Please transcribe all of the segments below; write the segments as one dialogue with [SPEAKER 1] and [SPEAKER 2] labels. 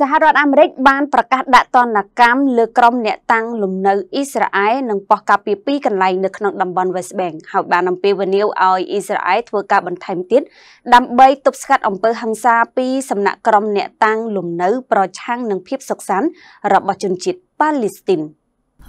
[SPEAKER 1] សហរដ្ឋអាមេរិកបានប្រកាសដាក់ទណ្ឌកម្មលើក្រុមអ្នកតាំងលំនៅអ៊ីស្រាអែលនិងប៉ោះការពារពីរកន្លែងនៅក្នុងតំបន់ West Bank ហើយបានអំពាវនាវឲ្យអ៊ីស្រាអែលធ្វើការបន្ថែមទៀតដើម្បីទប់ស្កាត់អំពើហិង្សាពីសំណាក់ក្រុមអ្នកតាំងលំនៅប្រឆាំងនឹងភាពសុខសាន្តរបស់ជនជាតិប៉ាឡេស្ទីន។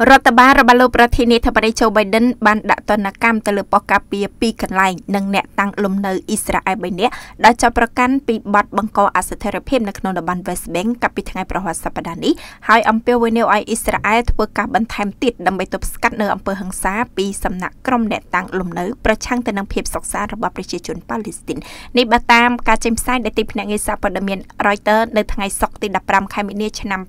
[SPEAKER 1] រដ្ឋបាលរបស់ល
[SPEAKER 2] ោកប្រធានាធិបតី Joe Biden បានដាក់ទណ្ឌកម្មទៅលើប៉ុស្តិ៍ការពារពីរកន្លែងនិងអ្នកតាំងលំនៅអ៊ីស្រាអែល3នាក់ដែលចាប់ប្រកាន់ពីបទបង្កអស្ថិរភាពនៅក្នុងតំបន់ West Bank កាលពីថ្ងៃប្រហ័សសប្តាហ៍នេះហើយអំពាវនាវឲ្យអ៊ីស្រាអែលធ្វើការបន្ថែមទៀតដើម្បីទប់ស្កាត់នៅអំពើហិង្សាពីសំណាក់ក្រុមអ្នកតាំងលំនៅប្រឆាំងទៅនឹងភាពសុខសាន្តរបស់ប្រជាជនប៉ាឡេស្ទីននេះបើតាមការចេញផ្សាយដោយទីភ្នាក់ងារសារព័ត៌មាន Reuters នៅថ្ងៃសុក្រទី15ខែមីនាឆ្នាំ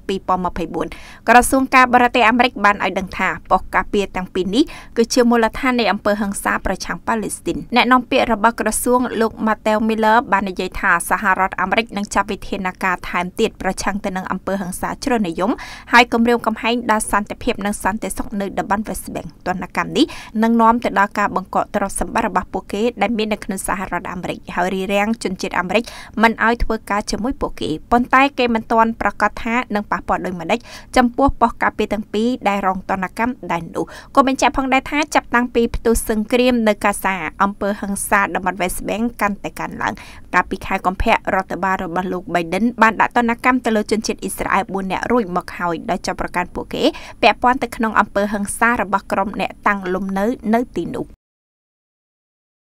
[SPEAKER 2] 2024ក្រសួងការបរទេសអាមេរិកបានឲ្យដឹងថាប៉ុស្តិ៍ការពារទាំងពីរនេះគឺជាមូលដ្ឋាននៃអំពើហិង្សាប្រឆាំងប៉ាឡេស្ទីនអ្នកនាំពាក្យរបស់ក្រសួងលោក Matteo Miller បាននិយាយថាសហរដ្ឋអាមេរិកនឹងចាប់វិធានការថែមទៀតប្រឆាំងទៅនឹងអំពើហិង្សាជ្រុលនិយមហើយគម្រាមកំហែងដល់សន្តិភាពនិងសន្តិសុខនៅតំបន់ West Bank ទណ្ឌកម្មនេះនឹងនាំទៅដល់ការបង្កកទ្រព្យសម្បត្តិរបស់ពួកគេដែលមាននៅក្នុងសហរដ្ឋអាមេរិកហើយរារាំងជនជាតិអាមេរិកមិនឲ្យធ្វើការជាមួយពួកគេប៉ុន្តែគេមិនទាន់ប្រកាសថានឹងប៉ះពាល់ដោយម្ដេចចំពោះប៉ុស្តិ៍ការពារទាំងពីរដែលរងតនកម្មដែរនោះក៏បញ្ជាក់ផងដែរថាចាប់តាំងពីផ្ទុះសង្គ្រាមនៅកាសាអំពើហឹង្សាតំបន់ West Bank កាន់តែកើនឡើងកាលពីខែកុម្ភៈរដ្ឋបាលរបស់លោក Biden បានដាក់ទណ្ឌកម្មទៅលើជនជាតិអ៊ីស្រាអែល4នាក់រួចមកហើយដោយចាប់ប្រកាន់ពួកគេពាក់ព័ន្ធទៅក្នុងអំពើហឹង្សារបស់ក្រុមអ្នកតាំងលំនៅនៅទីនោះ